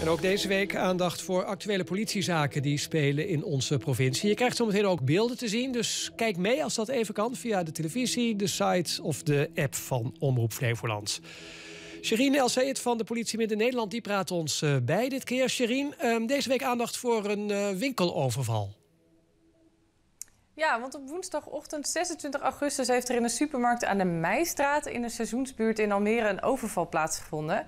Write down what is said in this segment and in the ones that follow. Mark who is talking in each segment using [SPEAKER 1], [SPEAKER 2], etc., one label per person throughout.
[SPEAKER 1] En ook deze week aandacht voor actuele politiezaken die spelen in onze provincie. Je krijgt zometeen ook beelden te zien, dus kijk mee als dat even kan via de televisie, de site of de app van Omroep Flevoland. Sherine Elzeet van de politie Midden-Nederland die praat ons eh, bij dit keer. Sherine, ehm, deze week aandacht voor een eh, winkeloverval.
[SPEAKER 2] Ja, want op woensdagochtend 26 augustus heeft er in een supermarkt aan de Meistraat in de seizoensbuurt in Almere een overval plaatsgevonden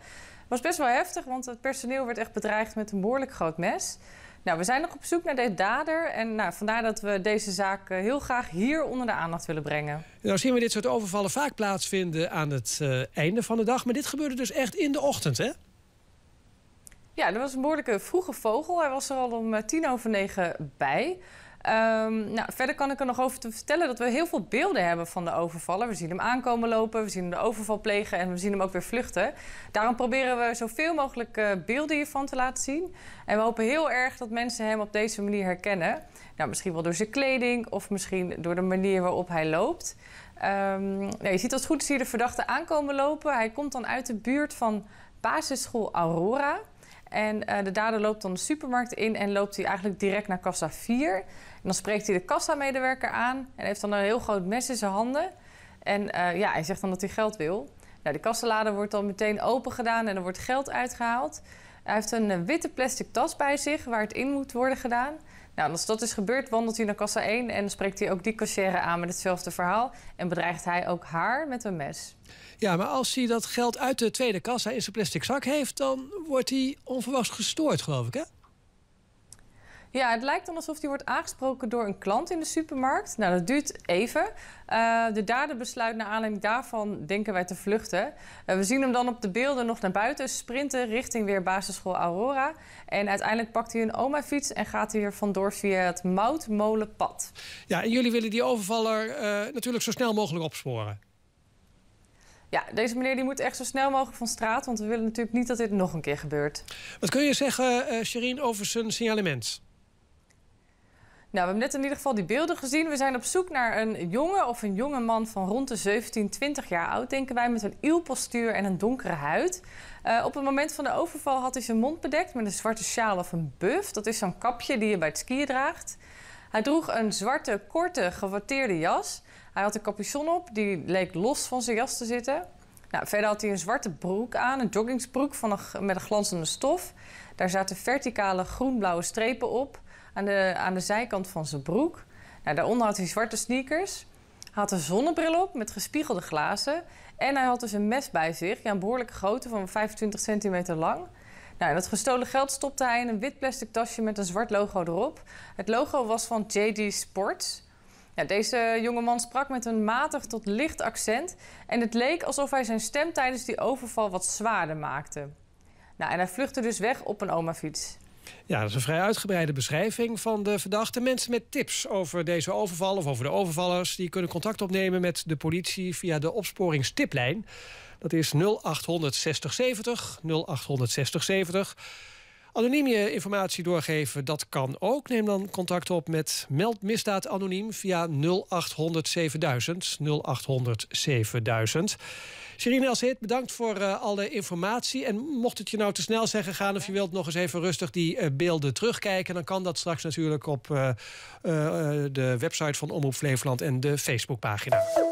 [SPEAKER 2] was best wel heftig, want het personeel werd echt bedreigd met een behoorlijk groot mes. Nou, we zijn nog op zoek naar deze dader. En nou, vandaar dat we deze zaak eh, heel graag hier onder de aandacht willen brengen.
[SPEAKER 1] Nou zien we dit soort overvallen vaak plaatsvinden aan het eh, einde van de dag. Maar dit gebeurde dus echt in de ochtend, hè?
[SPEAKER 2] Ja, er was een behoorlijke vroege vogel. Hij was er al om eh, tien over negen bij. Ehm, nou, verder kan ik er nog over te vertellen dat we heel veel beelden hebben van de overvallen. We zien hem aankomen lopen, we zien hem de overval plegen en we zien hem ook weer vluchten. Daarom proberen we zoveel mogelijk eh, beelden hiervan te laten zien. En we hopen heel erg dat mensen hem op deze manier herkennen. Nou, misschien wel door zijn kleding of misschien door de manier waarop hij loopt. Ehm, nou, je ziet als goed is hier de verdachte aankomen lopen. Hij komt dan uit de buurt van basisschool Aurora. En eh, de dader loopt dan de supermarkt in en loopt hij eigenlijk direct naar kassa 4. En dan spreekt hij de kassamedewerker aan en heeft dan een heel groot mes in zijn handen. En eh, ja, hij zegt dan dat hij geld wil. Nou, de kassalade wordt dan meteen open gedaan en er wordt geld uitgehaald. Hij heeft een eh, witte plastic tas bij zich waar het in moet worden gedaan. Nou, als dat is gebeurd, wandelt hij naar kassa 1 en spreekt hij ook die cashier aan met hetzelfde verhaal. En bedreigt hij ook haar met een mes.
[SPEAKER 1] Ja, maar als hij dat geld uit de tweede kassa in zijn plastic zak heeft,
[SPEAKER 2] dan wordt hij onverwachts gestoord, geloof ik, hè? Ja, het lijkt dan alsof hij wordt aangesproken door een klant in de supermarkt. Nou, dat duurt even. Eh, de dader besluit naar aanleiding daarvan, denken wij, te vluchten. Eh, we zien hem dan op de beelden nog naar buiten sprinten richting weer basisschool Aurora. En uiteindelijk pakt hij een oma-fiets en gaat hij weer vandoor via het Moutmolenpad.
[SPEAKER 1] Ja, en jullie willen die overvaller eh, natuurlijk zo snel mogelijk opsporen.
[SPEAKER 2] Ja, deze meneer die moet echt zo snel mogelijk van straat, want we willen natuurlijk niet dat dit nog een keer gebeurt. Wat kun je zeggen, Sherine, over zijn signalement? Nou, we hebben net in ieder geval die beelden gezien. We zijn op zoek naar een jongen of een jonge man van rond de 17, 20 jaar oud, denken wij, met een iel en een donkere huid. Eh, op het moment van de overval had hij zijn mond bedekt met een zwarte sjaal of een buff. Dat is zo'n kapje die je bij het skiën draagt. Hij droeg een zwarte, korte, gewatteerde jas. Hij had een capuchon op, die leek los van zijn jas te zitten. Nou, verder had hij een zwarte broek aan, een joggingsbroek van een, met een glanzende stof. Daar zaten verticale groenblauwe strepen op aan de, aan de zijkant van zijn broek. Nou, daaronder had hij zwarte sneakers. Hij had een zonnebril op met gespiegelde glazen. En hij had dus een mes bij zich. Ja, een behoorlijke grootte van 25 centimeter lang. Nou, dat gestolen geld stopte hij in een wit plastic tasje met een zwart logo erop. Het logo was van JD Sports. Ja, deze jongeman sprak met een matig tot licht accent. En het leek alsof hij zijn stem tijdens die overval wat zwaarder maakte. Nou, en hij vluchtte dus weg op een omafiets.
[SPEAKER 1] Ja, dat is een vrij uitgebreide beschrijving van de verdachte. Mensen met tips over deze overval of over de overvallers... die kunnen contact opnemen met de politie via de opsporingstiplijn. Dat is 0800 6070, 0800 6070... Anoniem je informatie doorgeven, dat kan ook. Neem dan contact op met Meld Misdaad Anoniem via 0800 7000. 0800 7000. Sherine bedankt voor eh, alle informatie. En mocht het je nou te snel zeggen gaan... of je wilt nog eens even rustig die eh, beelden terugkijken... dan kan dat straks natuurlijk op eh, de website van Omroep Flevoland... en de Facebookpagina.